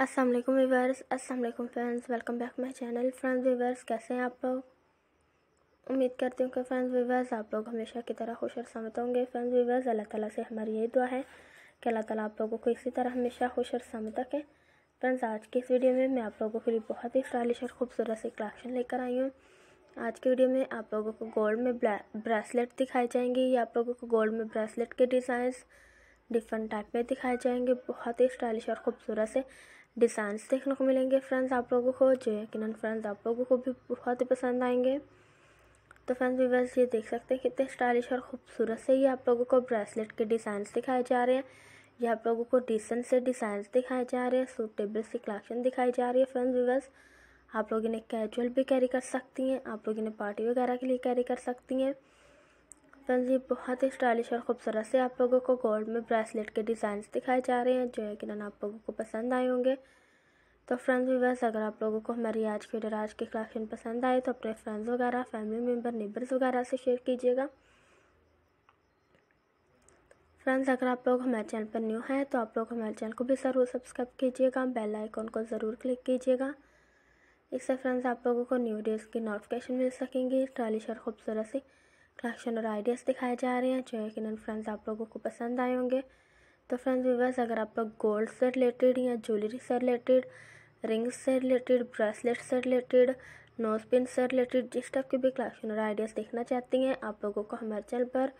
अस्सलाम वालेकुम व्यूवर्स अस्सलाम वालेकुम friends welcome back my channel friends viewers कैसे हैं आप लोग उम्मीद करती हूँ कि फ्रेंड्स वीवर्स आप लोग हमेशा की तरह खुश और समत होंगे फ्रेंड्स वीवर्स अल्लाह ताला से हमारी यही दुआ है कि अल्लाह ताला आप लोगों को इसी तरह हमेशा खुश और समझ रखे फ्रेंड्स आज की इस वीडियो में मैं आप लोगों के लिए बहुत ही स्टाइलिश और खूबसूरत सी कलेक्शन लेकर आई हूँ आज की वीडियो में आप लोगों को गोल्ड में ब्रेसलेट दिखाई जाएंगी या आप लोगों को गोल्ड में ब्रेसलेट के डिज़ाइंस डिफरेंट टाइप में दिखाए जाएंगे बहुत ही स्टाइलिश और ख़ूबसूरत से डिज़ाइंस देखने को मिलेंगे फ्रेंड्स आप लोगों को जो यकीन फ्रेंड्स आप लोगों को भी बहुत ही पसंद आएंगे तो फ्रेंड्स बस ये देख सकते हैं कितने स्टाइलिश और खूबसूरत से ये आप लोगों को ब्रेसलेट के डिज़ाइंस दिखाए जा रहे हैं ये आप लोगों को डिसेंट से डिज़ाइंस दिखाए जा रहे हैं सूटेबल से कलेक्शन दिखाई जा रही है फ्रेंड्स व्यूवर्स आप लोग इन्हें कैजुअल भी कैरी कर सकती हैं आप लोग इन्हें पार्टी वगैरह के लिए कैरी कर सकती हैं फ्रेंड्स ये बहुत ही स्टाइलिश और खूबसूरत से आप लोगों को गोल्ड में ब्रेसलेट के डिज़ाइन दिखाए जा रहे हैं जो यकीन आप लोगों को पसंद आए होंगे तो फ्रेंड्स वीवर्स अगर आप लोगों को हमारी आज की वीडियो आज के कलेक्शन पसंद आए तो अपने फ्रेंड्स वगैरह फैमिली मेम्बर नेबर्स वगैरह से शेयर कीजिएगा फ्रेंड्स अगर आप लोग हमारे चैनल पर न्यू हैं तो आप लोग हमारे चैनल को भी ज़रूर सब्सक्राइब कीजिएगा बेल आइकॉन को ज़रूर क्लिक कीजिएगा इससे फ्रेंड्स आप लोगों को न्यू डेज की नोटिफिकेशन मिल सकेंगी स्टाइलिश और खूबसूरत सी कलेक्शन और आइडियाज़ दिखाए जा रहे हैं जो यकीन फ्रेंड्स आप लोगों को पसंद आए होंगे तो फ्रेंड्स व्यूवर्स अगर आप लोग गोल्ड से रिलेटेड या ज्वेलरी से रिलेटेड रिंग्स से रिलेटेड ब्रेसलेट से रिलेटेड नोज पिन से रिलेटेड जिस टाइप के भी कलेक्शन और आइडियाज़ देखना चाहती हैं आप लोगों को हमारे चैनल पर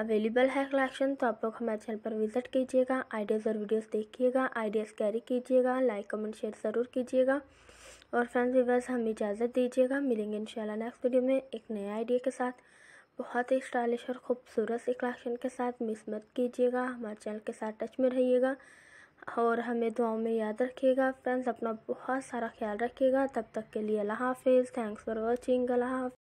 अवेलेबल है कलेक्शन तो आप लोग हमारे चैनल पर विज़िट कीजिएगा आइडियाज़ और वीडियोज़ देखिएगा आइडियाज़ कैरी कीजिएगा लाइक कमेंट शेयर ज़रूर कीजिएगा और फ्रेंड्स व्यूवर्स हमें इजाज़त दीजिएगा मिलेंगे इंशाल्लाह नेक्स्ट वीडियो में एक नए आइडिया के साथ बहुत ही स्टाइलिश और ख़ूबसूरत से कलेक्शन के साथ मिस मत कीजिएगा हमारे चैनल के साथ टच में रहिएगा और हमें दुआओं में याद रखिएगा फ्रेंड्स अपना बहुत सारा ख्याल रखिएगा तब तक के लिए अल्लाह हाफिज़ थैंक्स फॉर वॉचिंग अल्लाह